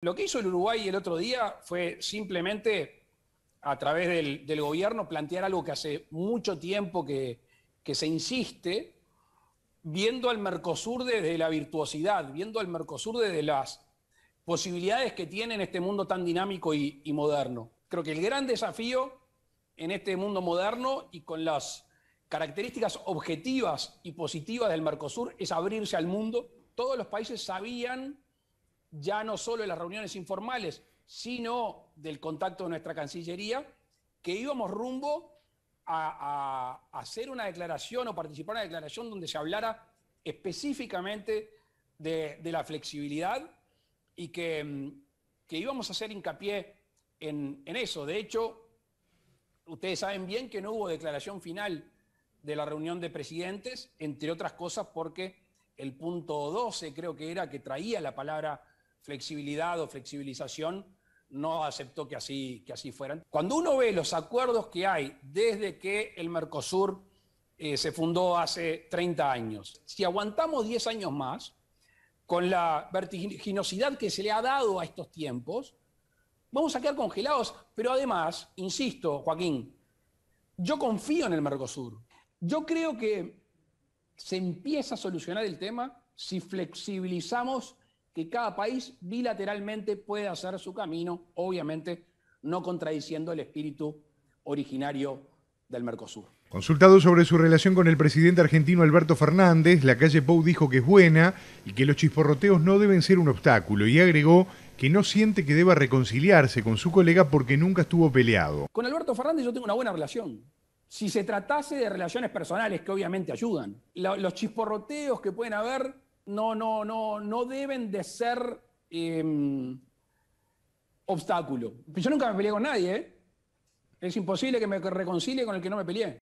Lo que hizo el Uruguay el otro día fue simplemente, a través del, gobierno, plantear algo que hace mucho tiempo que, se insiste, viendo al Mercosur desde la virtuosidad, viendo al Mercosur desde las posibilidades que tiene en este mundo tan dinámico y moderno. Creo que el gran desafío en este mundo moderno y con las características objetivas y positivas del Mercosur es abrirse al mundo. Todos los países sabían ya no solo de las reuniones informales, sino del contacto de nuestra Cancillería, que íbamos rumbo a, hacer una declaración o participar en una declaración donde se hablara específicamente de, la flexibilidad y mm, que, íbamos a hacer hincapié en, en, eso. De hecho, ustedes saben bien que no hubo declaración final de la reunión de presidentes, entre otras cosas porque el punto 12 creo que era que traía la palabra flexibilidad o flexibilización, no aceptó que así, que así fueran. Cuando uno ve los acuerdos que hay desde que el Mercosur eh, se fundó hace 30 años, si aguantamos 10 años más, con la vertiginosidad que se le ha dado a estos tiempos, vamos a quedar congelados. Pero además, insisto, Joaquín, yo confío en el Mercosur. Yo creo que se empieza a solucionar el tema si flexibilizamos que cada país bilateralmente puede hacer su camino, obviamente no contradiciendo el espíritu originario del Mercosur. Consultado sobre su relación con el presidente argentino Alberto Fernández, la calle Pou dijo que es buena y que los chisporroteos no deben ser un obstáculo y agregó que no siente que deba reconciliarse con su colega porque nunca estuvo peleado. Con Alberto Fernández yo tengo una buena relación. Si se tratase de relaciones personales que obviamente ayudan, los chisporroteos que pueden haber no, no, no, no deben de ser em, obstáculos. Yo nunca me peleé con nadie, ¿eh? Es imposible que me reconcilie con el que no me peleé.